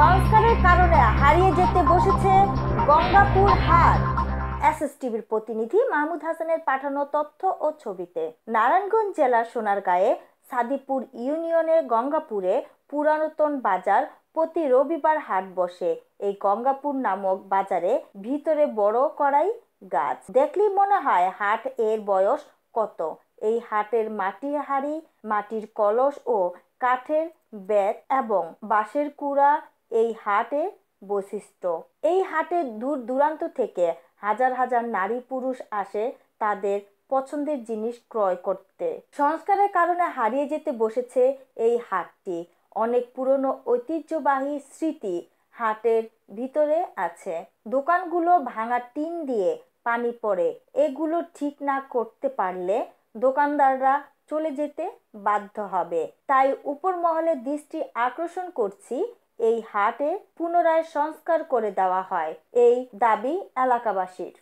সংস্কারের কারণে হারিয়ে যেতে বসেছে গঙ্গাপুর হাট এসএস প্রতিনিধি মাহমুদ হাসানের পাঠানো তথ্য ও ছবিতে নারায়ণগঞ্জ জেলার সোনারগাঁয়ে সাদিপুর ইউনিয়নের গঙ্গাপুরে পুরানতন বাজার প্রতি রবিবার হাট বসে এই গঙ্গাপুর নামক বাজারে ভিতরে বড় করাই গাছ দেখলেই মনে হয় হাট এর বয়স কত এই হাটের মাটি হাড়ি মাটির কলস ও কাঠের বেত এবং বাঁশের কুড়া এই হাটে বৈশিষ্ট্য এই হাটে দূর দূরান্ত থেকে হাজার হাজার নারী পুরুষ আসে তাদের পছন্দের জিনিস ক্রয় করতে সংস্কারের কারণে হারিয়ে যেতে বসেছে এই হাটটি অনেক পুরনো ঐতিহ্যবাহী স্মৃতি হাটের ভিতরে আছে দোকানগুলো ভাঙা টিন দিয়ে পানি পড়ে এগুলো ঠিক না করতে পারলে দোকানদাররা চলে যেতে বাধ্য হবে তাই উপর মহলে দৃষ্টি আকর্ষণ করছি এই হাটে পুনরায় সংস্কার করে দেওয়া হয় এই দাবি এলাকাবাসীর